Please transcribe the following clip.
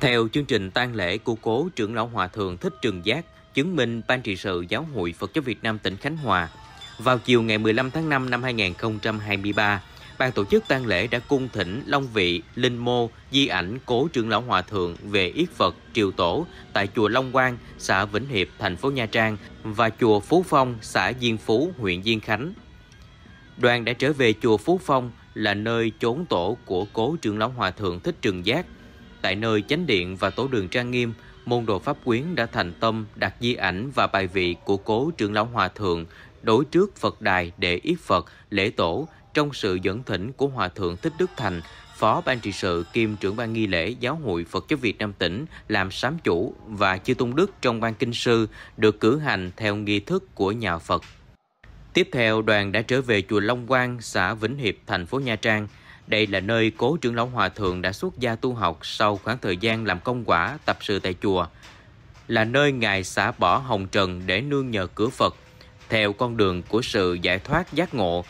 Theo chương trình tang lễ của cố trưởng lão hòa thượng Thích Trường Giác, chứng minh Ban trị sự Giáo hội Phật giáo Việt Nam tỉnh Khánh Hòa, vào chiều ngày 15 tháng 5 năm 2023, ban tổ chức tang lễ đã cung thỉnh Long Vị, Linh Mô, di ảnh cố trưởng lão hòa thượng về Yết Phật Triều Tổ tại chùa Long Quang, xã Vĩnh Hiệp, thành phố Nha Trang và chùa Phú Phong, xã Diên Phú, huyện Diên Khánh. Đoàn đã trở về chùa Phú Phong là nơi chốn tổ của cố trưởng lão hòa thượng Thích Trường Giác tại nơi chánh điện và tổ đường trang nghiêm, môn đồ pháp quyến đã thành tâm đặt di ảnh và bài vị của cố trưởng lão hòa thượng đối trước Phật đài để yết Phật, lễ tổ trong sự dẫn thỉnh của hòa thượng Thích Đức Thành, phó ban trị sự kiêm trưởng ban nghi lễ giáo hội Phật giáo Việt Nam tỉnh làm sám chủ và chư tôn đức trong ban kinh sư được cử hành theo nghi thức của nhà Phật. Tiếp theo đoàn đã trở về chùa Long Quang, xã Vĩnh Hiệp, thành phố Nha Trang. Đây là nơi cố trưởng lão hòa thượng đã xuất gia tu học sau khoảng thời gian làm công quả tập sự tại chùa. Là nơi ngài xả bỏ hồng trần để nương nhờ cửa Phật theo con đường của sự giải thoát giác ngộ